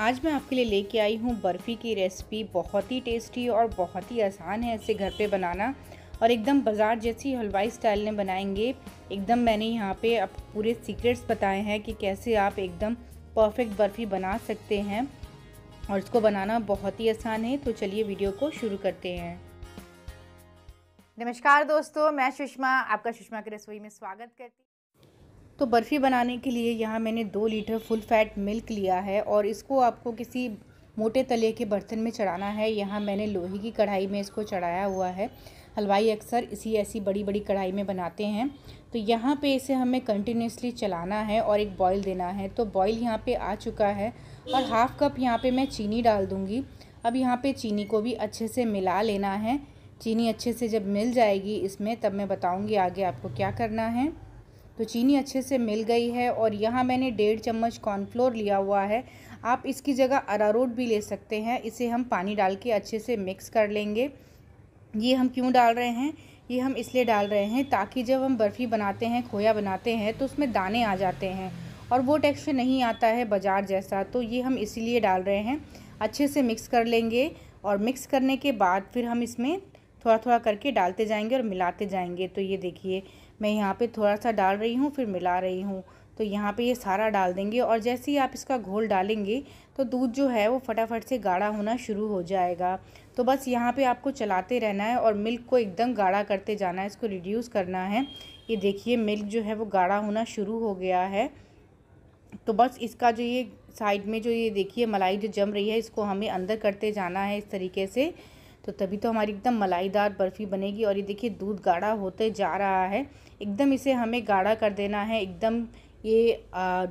आज मैं आपके लिए लेके आई हूँ बर्फ़ी की रेसिपी बहुत ही टेस्टी और बहुत ही आसान है इसे घर पे बनाना और एकदम बाज़ार जैसी हलवाई स्टाइल में बनाएंगे एकदम मैंने यहाँ पे अब पूरे सीक्रेट्स बताए हैं कि कैसे आप एकदम परफेक्ट बर्फ़ी बना सकते हैं और इसको बनाना बहुत ही आसान है तो चलिए वीडियो को शुरू करते हैं नमस्कार दोस्तों मैं सुषमा आपका सुषमा की रसोई में स्वागत करती तो बर्फ़ी बनाने के लिए यहाँ मैंने दो लीटर फुल फैट मिल्क लिया है और इसको आपको किसी मोटे तले के बर्तन में चढ़ाना है यहाँ मैंने लोहे की कढ़ाई में इसको चढ़ाया हुआ है हलवाई अक्सर इसी ऐसी बड़ी बड़ी कढ़ाई में बनाते हैं तो यहाँ पे इसे हमें कंटिन्यूसली चलाना है और एक बॉईल देना है तो बॉईल यहाँ पे आ चुका है और हाफ़ कप यहाँ पे मैं चीनी डाल दूँगी अब यहाँ पे चीनी को भी अच्छे से मिला लेना है चीनी अच्छे से जब मिल जाएगी इसमें तब मैं बताऊँगी आगे आपको क्या करना है तो चीनी अच्छे से मिल गई है और यहाँ मैंने डेढ़ चम्मच कॉर्नफ्लोर लिया हुआ है आप इसकी जगह अरारोट भी ले सकते हैं इसे हम पानी डाल के अच्छे से मिक्स कर लेंगे ये हम क्यों डाल रहे हैं ये हम इसलिए डाल रहे हैं ताकि जब हम बर्फ़ी बनाते हैं खोया बनाते हैं तो उसमें दाने आ जाते हैं और वो टेक्सचर नहीं आता है बाज़ार जैसा तो ये हम इसीलिए डाल रहे हैं अच्छे से मिक्स कर लेंगे और मिक्स करने के बाद फिर हम इसमें थोड़ा थोड़ा करके डालते जाएंगे और मिलाते जाएंगे तो ये देखिए मैं यहाँ पे थोड़ा सा डाल रही हूँ फिर मिला रही हूँ तो यहाँ पे ये सारा डाल देंगे और जैसे ही आप इसका घोल डालेंगे तो दूध जो है वो फटाफट से गाढ़ा होना शुरू हो जाएगा तो बस यहाँ पे आपको चलाते रहना है और मिल्क को एकदम गाढ़ा करते जाना है इसको रिड्यूस करना है ये देखिए मिल्क जो है वो गाढ़ा होना शुरू हो गया है तो बस इसका जो ये साइड में जो ये देखिए मलाई जो जम रही है इसको हमें अंदर करते जाना है इस तरीके से तो तभी तो हमारी एकदम मलाईदार बर्फ़ी बनेगी और ये देखिए दूध गाढ़ा होते जा रहा है एकदम इसे हमें गाढ़ा कर देना है एकदम ये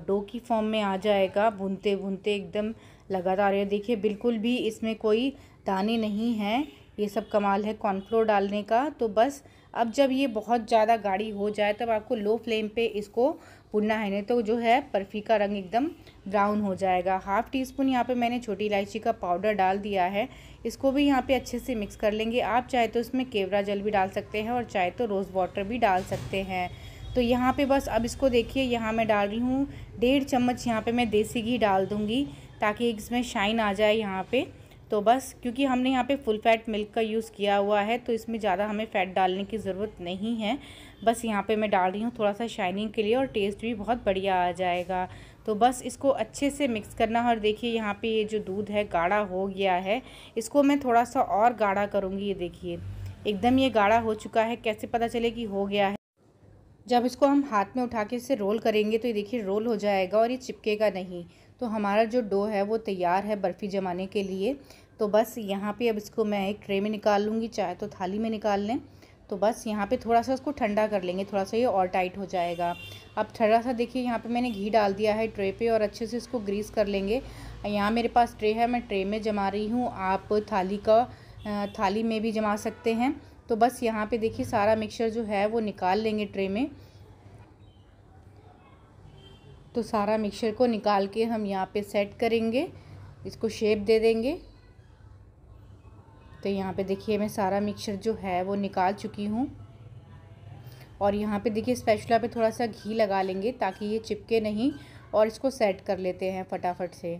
डो की फॉर्म में आ जाएगा भूनते भूनते एकदम लगातार ये देखिए बिल्कुल भी इसमें कोई दाने नहीं हैं ये सब कमाल है कॉर्नफ्लोर डालने का तो बस अब जब ये बहुत ज़्यादा गाढ़ी हो जाए तब आपको लो फ्लेम पे इसको भुनना है नहीं तो जो है बर्फ़ी का रंग एकदम ब्राउन हो जाएगा हाफ़ टी स्पून यहाँ पे मैंने छोटी इलायची का पाउडर डाल दिया है इसको भी यहाँ पे अच्छे से मिक्स कर लेंगे आप चाहे तो इसमें केवरा जल भी डाल सकते हैं और चाहे तो रोज़ वाटर भी डाल सकते हैं तो यहाँ पर बस अब इसको देखिए यहाँ मैं डाल रही हूँ डेढ़ चम्मच यहाँ पर मैं देसी घी डाल दूँगी ताकि इसमें शाइन आ जाए यहाँ पर तो बस क्योंकि हमने यहाँ पे फुल फैट मिल्क का यूज़ किया हुआ है तो इसमें ज़्यादा हमें फ़ैट डालने की ज़रूरत नहीं है बस यहाँ पे मैं डाल रही हूँ थोड़ा सा शाइनिंग के लिए और टेस्ट भी बहुत बढ़िया आ जाएगा तो बस इसको अच्छे से मिक्स करना और देखिए यहाँ पे ये जो दूध है गाढ़ा हो गया है इसको मैं थोड़ा सा और गाढ़ा करूँगी ये देखिए एकदम ये गाढ़ा हो चुका है कैसे पता चले कि हो गया है जब इसको हम हाथ में उठा के इसे रोल करेंगे तो ये देखिए रोल हो जाएगा और ये चिपकेगा नहीं तो हमारा जो डो है वो तैयार है बर्फ़ी जमाने के लिए तो बस यहाँ पे अब इसको मैं एक ट्रे में निकाल लूँगी चाहे तो थाली में निकाल लें तो बस यहाँ पे थोड़ा सा उसको ठंडा कर लेंगे थोड़ा सा ये और टाइट हो जाएगा अब थोड़ा सा देखिए यहाँ पे मैंने घी डाल दिया है ट्रे पे और अच्छे से इसको ग्रीस कर लेंगे यहाँ मेरे पास ट्रे है मैं ट्रे में जमा रही हूँ आप थाली का थाली में भी जमा सकते हैं तो बस यहाँ पर देखिए सारा मिक्सर जो है वो निकाल लेंगे ट्रे में तो सारा मिक्सर को निकाल के हम यहाँ पे सेट करेंगे इसको शेप दे देंगे तो यहाँ पे देखिए मैं सारा मिक्सर जो है वो निकाल चुकी हूँ और यहाँ पे देखिए स्पेशला पे थोड़ा सा घी लगा लेंगे ताकि ये चिपके नहीं और इसको सेट कर लेते हैं फटाफट से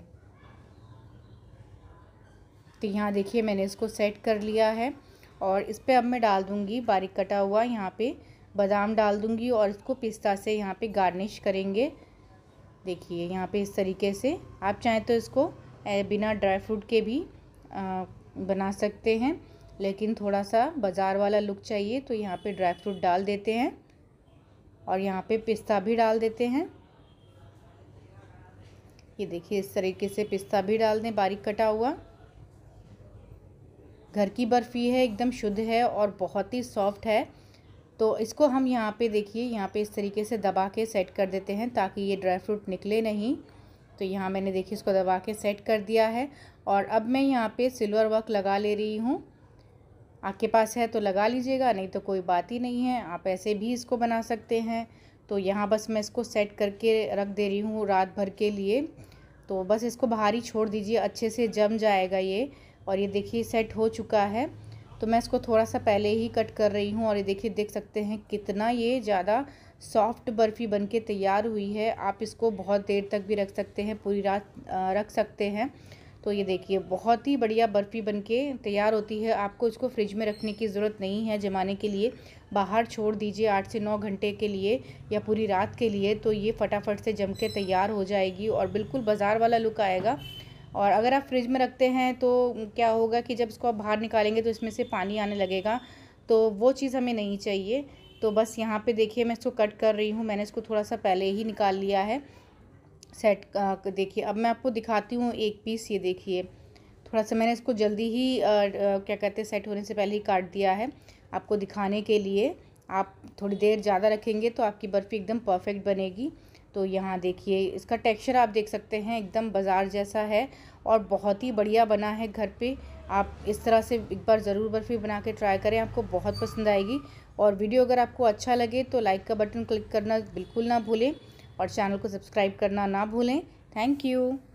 तो यहाँ देखिए मैंने इसको सेट कर लिया है और इस पर अब मैं डाल दूँगी बारीक कटा हुआ यहाँ पर बादाम डाल दूँगी और इसको पिस्ता से यहाँ पर गार्निश करेंगे देखिए यहाँ पे इस तरीके से आप चाहें तो इसको बिना ड्राई फ्रूट के भी बना सकते हैं लेकिन थोड़ा सा बाज़ार वाला लुक चाहिए तो यहाँ पे ड्राई फ्रूट डाल देते हैं और यहाँ पे पिस्ता भी डाल देते हैं ये देखिए इस तरीके से पिस्ता भी डाल दें बारीक कटा हुआ घर की बर्फ़ी है एकदम शुद्ध है और बहुत ही सॉफ्ट है तो इसको हम यहाँ पे देखिए यहाँ पे इस तरीके से दबा के सेट कर देते हैं ताकि ये ड्राई फ्रूट निकले नहीं तो यहाँ मैंने देखिए इसको दबा के सेट कर दिया है और अब मैं यहाँ पे सिल्वर वर्क लगा ले रही हूँ आपके पास है तो लगा लीजिएगा नहीं तो कोई बात ही नहीं है आप ऐसे भी इसको बना सकते हैं तो यहाँ बस मैं इसको सेट करके रख दे रही हूँ रात भर के लिए तो बस इसको बाहर ही छोड़ दीजिए अच्छे से जम जाएगा ये और ये देखिए सेट हो चुका है तो मैं इसको थोड़ा सा पहले ही कट कर रही हूँ और ये देखिए देख सकते हैं कितना ये ज़्यादा सॉफ्ट बर्फ़ी बनके तैयार हुई है आप इसको बहुत देर तक भी रख सकते हैं पूरी रात रख सकते हैं तो ये देखिए बहुत ही बढ़िया बर्फ़ी बनके तैयार होती है आपको इसको फ्रिज में रखने की ज़रूरत नहीं है जमाने के लिए बाहर छोड़ दीजिए आठ से नौ घंटे के लिए या पूरी रात के लिए तो ये फटाफट से जम के तैयार हो जाएगी और बिल्कुल बाज़ार वाला लुक आएगा और अगर आप फ्रिज में रखते हैं तो क्या होगा कि जब इसको आप बाहर निकालेंगे तो इसमें से पानी आने लगेगा तो वो चीज़ हमें नहीं चाहिए तो बस यहाँ पे देखिए मैं इसको कट कर रही हूँ मैंने इसको थोड़ा सा पहले ही निकाल लिया है सेट देखिए अब मैं आपको दिखाती हूँ एक पीस ये देखिए थोड़ा सा मैंने इसको जल्दी ही आ, आ, क्या कहते हैं सेट होने से पहले ही काट दिया है आपको दिखाने के लिए आप थोड़ी देर ज़्यादा रखेंगे तो आपकी बर्फ़ी एकदम परफेक्ट बनेगी तो यहाँ देखिए इसका टेक्सचर आप देख सकते हैं एकदम बाज़ार जैसा है और बहुत ही बढ़िया बना है घर पे आप इस तरह से एक बार ज़रूर बर्फ़ी बना के ट्राई करें आपको बहुत पसंद आएगी और वीडियो अगर आपको अच्छा लगे तो लाइक का बटन क्लिक करना बिल्कुल ना भूलें और चैनल को सब्सक्राइब करना ना भूलें थैंक यू